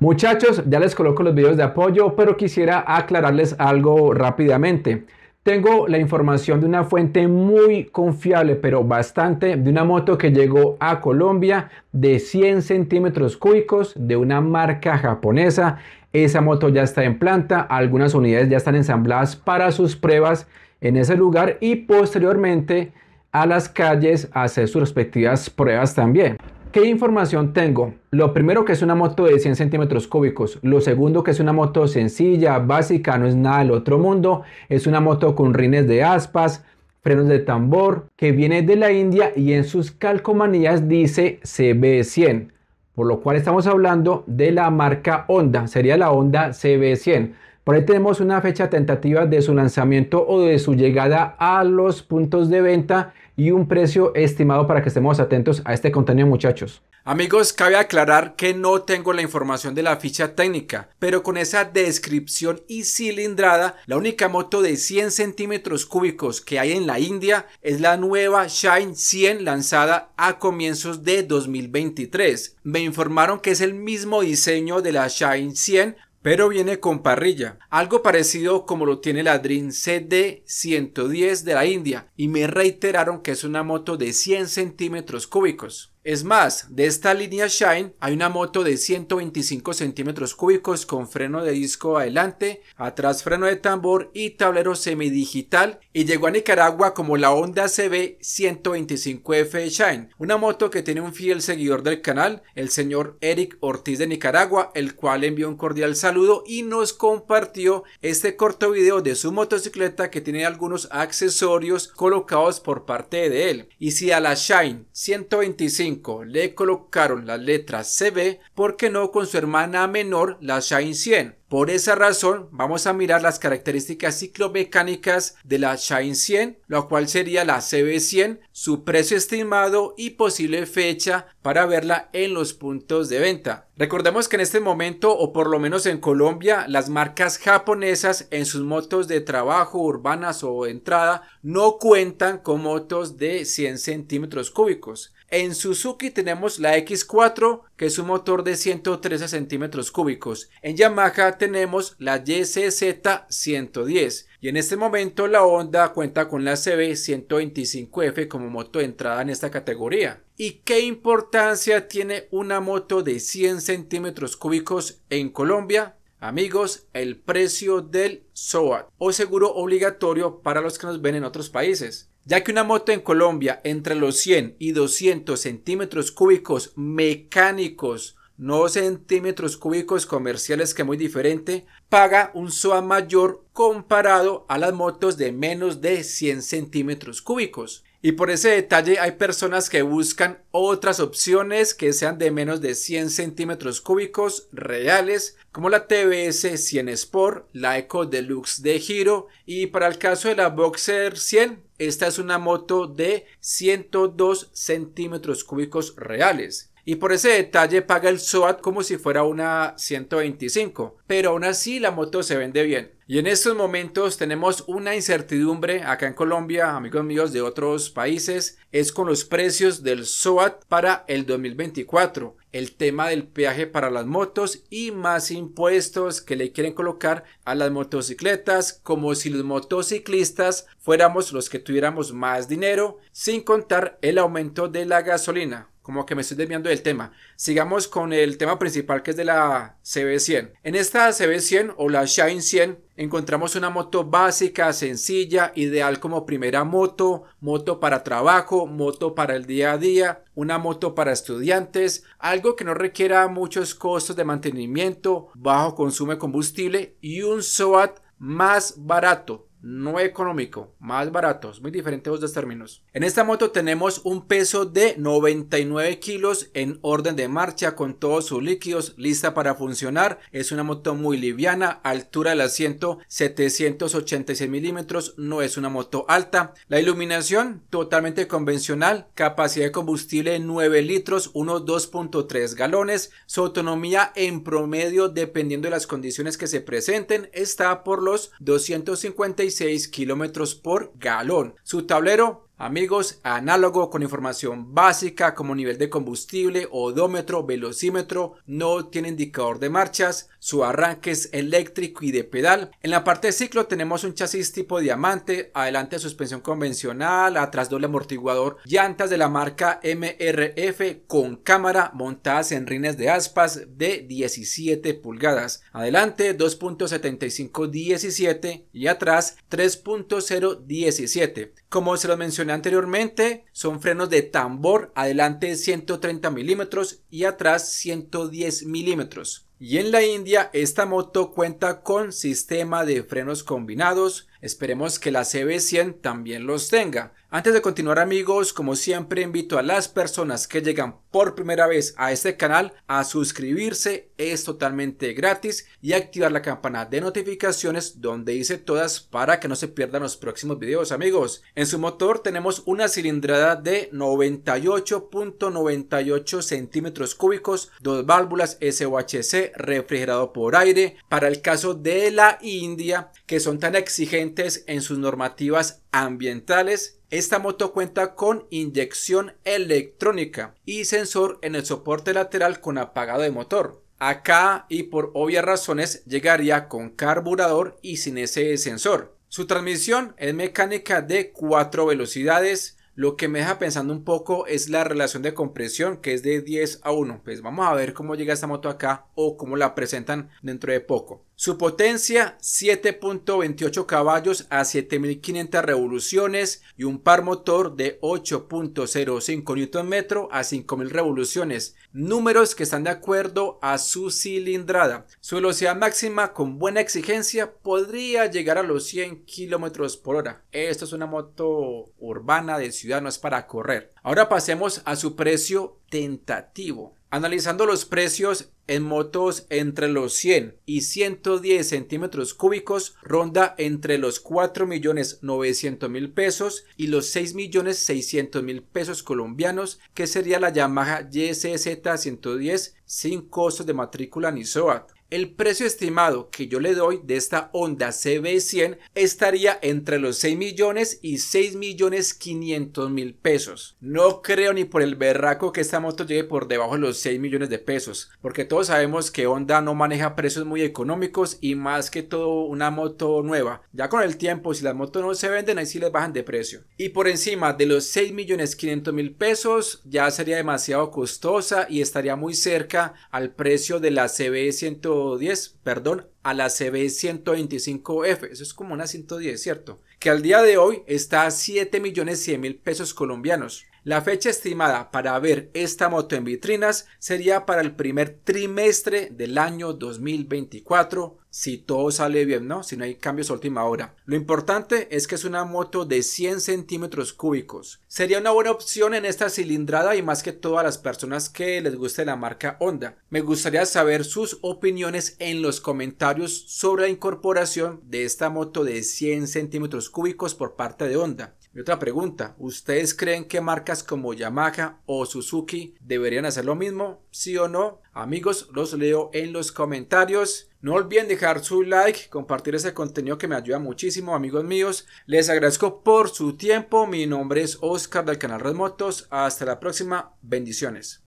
Muchachos, ya les coloco los videos de apoyo, pero quisiera aclararles algo rápidamente. Tengo la información de una fuente muy confiable, pero bastante, de una moto que llegó a Colombia de 100 centímetros cúbicos de una marca japonesa. Esa moto ya está en planta, algunas unidades ya están ensambladas para sus pruebas en ese lugar y posteriormente a las calles hacer sus respectivas pruebas también. ¿Qué información tengo? Lo primero que es una moto de 100 centímetros cúbicos. Lo segundo que es una moto sencilla, básica, no es nada del otro mundo. Es una moto con rines de aspas, frenos de tambor, que viene de la India y en sus calcomanías dice CB100. Por lo cual estamos hablando de la marca Honda. Sería la Honda CB100. Por ahí tenemos una fecha tentativa de su lanzamiento o de su llegada a los puntos de venta y un precio estimado para que estemos atentos a este contenido muchachos. Amigos, cabe aclarar que no tengo la información de la ficha técnica, pero con esa descripción y cilindrada, la única moto de 100 centímetros cúbicos que hay en la India es la nueva Shine 100 lanzada a comienzos de 2023. Me informaron que es el mismo diseño de la Shine 100, pero viene con parrilla, algo parecido como lo tiene la Dream CD110 de la India y me reiteraron que es una moto de 100 centímetros cúbicos. Es más, de esta línea Shine hay una moto de 125 centímetros cúbicos con freno de disco adelante, atrás freno de tambor y tablero semidigital y llegó a Nicaragua como la Honda CB 125F Shine, una moto que tiene un fiel seguidor del canal, el señor Eric Ortiz de Nicaragua, el cual envió un cordial saludo y nos compartió este corto video de su motocicleta que tiene algunos accesorios colocados por parte de él. Y si a la Shine 125 le colocaron la letra CB porque no con su hermana menor, la Shine 100. Por esa razón, vamos a mirar las características ciclomecánicas de la Shine 100, la cual sería la CB100, su precio estimado y posible fecha para verla en los puntos de venta. Recordemos que en este momento, o por lo menos en Colombia, las marcas japonesas en sus motos de trabajo, urbanas o entrada, no cuentan con motos de 100 centímetros cúbicos. En Suzuki tenemos la X4, que es un motor de 113 centímetros cúbicos. En Yamaha tenemos la YCZ 110. Y en este momento la Honda cuenta con la CB125F como moto de entrada en esta categoría. ¿Y qué importancia tiene una moto de 100 centímetros cúbicos en Colombia? Amigos, el precio del SOAT o seguro obligatorio para los que nos ven en otros países ya que una moto en Colombia entre los 100 y 200 centímetros cúbicos mecánicos, no centímetros cúbicos comerciales que es muy diferente, paga un SOA mayor comparado a las motos de menos de 100 centímetros cúbicos. Y por ese detalle hay personas que buscan otras opciones que sean de menos de 100 centímetros cúbicos reales, como la TBS 100 Sport, la Eco Deluxe de Giro y para el caso de la Boxer 100, esta es una moto de 102 centímetros cúbicos reales. Y por ese detalle paga el SOAT como si fuera una 125. Pero aún así la moto se vende bien. Y en estos momentos tenemos una incertidumbre acá en Colombia, amigos míos de otros países, es con los precios del SOAT para el 2024, el tema del peaje para las motos y más impuestos que le quieren colocar a las motocicletas, como si los motociclistas fuéramos los que tuviéramos más dinero, sin contar el aumento de la gasolina como que me estoy desviando del tema. Sigamos con el tema principal que es de la CB100. En esta CB100 o la Shine 100 encontramos una moto básica, sencilla, ideal como primera moto, moto para trabajo, moto para el día a día, una moto para estudiantes, algo que no requiera muchos costos de mantenimiento, bajo consumo de combustible y un SOAT más barato no económico, más barato, muy diferentes los dos términos. En esta moto tenemos un peso de 99 kilos en orden de marcha con todos sus líquidos, lista para funcionar. Es una moto muy liviana, altura del asiento 786 milímetros, no es una moto alta. La iluminación totalmente convencional, capacidad de combustible 9 litros, unos 2.3 galones. Su autonomía en promedio, dependiendo de las condiciones que se presenten, está por los 250 6 kilómetros por galón. Su tablero Amigos, análogo con información básica como nivel de combustible, odómetro, velocímetro, no tiene indicador de marchas, su arranque es eléctrico y de pedal. En la parte de ciclo tenemos un chasis tipo diamante, adelante suspensión convencional, atrás doble amortiguador, llantas de la marca MRF con cámara montadas en rines de aspas de 17 pulgadas. Adelante 17 y atrás 3.017. Como se lo mencioné anteriormente, son frenos de tambor, adelante 130 milímetros y atrás 110 milímetros. Y en la India esta moto cuenta con sistema de frenos combinados, esperemos que la CB100 también los tenga. Antes de continuar amigos, como siempre invito a las personas que llegan por primera vez a este canal a suscribirse, es totalmente gratis y activar la campana de notificaciones donde hice todas para que no se pierdan los próximos videos amigos. En su motor tenemos una cilindrada de 98.98 centímetros cúbicos, dos válvulas SOHC refrigerado por aire, para el caso de la India, que son tan exigentes en sus normativas ambientales esta moto cuenta con inyección electrónica y sensor en el soporte lateral con apagado de motor. Acá y por obvias razones llegaría con carburador y sin ese sensor. Su transmisión es mecánica de cuatro velocidades, lo que me deja pensando un poco es la relación de compresión que es de 10 a 1. Pues vamos a ver cómo llega esta moto acá o cómo la presentan dentro de poco. Su potencia 7.28 caballos a 7.500 revoluciones y un par motor de 8.05 Nm a 5.000 revoluciones, números que están de acuerdo a su cilindrada. Su velocidad máxima con buena exigencia podría llegar a los 100 km por hora. Esto es una moto urbana de ciudad, no es para correr. Ahora pasemos a su precio tentativo. Analizando los precios en motos entre los 100 y 110 centímetros cúbicos ronda entre los 4.900.000 pesos y los 6.600.000 pesos colombianos que sería la Yamaha YSZ 110 sin costos de matrícula ni SOAT el precio estimado que yo le doy de esta Honda CB100 estaría entre los 6 millones y 6 millones 500 mil pesos. No creo ni por el berraco que esta moto llegue por debajo de los 6 millones de pesos, porque todos sabemos que Honda no maneja precios muy económicos y más que todo una moto nueva. Ya con el tiempo, si las motos no se venden, ahí sí les bajan de precio. Y por encima de los 6 millones 500 mil pesos, ya sería demasiado costosa y estaría muy cerca al precio de la CB100 10, perdón, a la CB125F, eso es como una 110, ¿cierto? Que al día de hoy está a 7 millones 100 mil pesos colombianos. La fecha estimada para ver esta moto en vitrinas sería para el primer trimestre del año 2024, si todo sale bien, ¿no? Si no hay cambios a última hora. Lo importante es que es una moto de 100 centímetros cúbicos. Sería una buena opción en esta cilindrada y más que todas las personas que les guste la marca Honda. Me gustaría saber sus opiniones en los comentarios sobre la incorporación de esta moto de 100 centímetros cúbicos por parte de Honda. Y otra pregunta, ¿ustedes creen que marcas como Yamaha o Suzuki deberían hacer lo mismo? ¿Sí o no? Amigos, los leo en los comentarios. No olviden dejar su like, compartir ese contenido que me ayuda muchísimo, amigos míos. Les agradezco por su tiempo. Mi nombre es Oscar del canal Red Motos. Hasta la próxima. Bendiciones.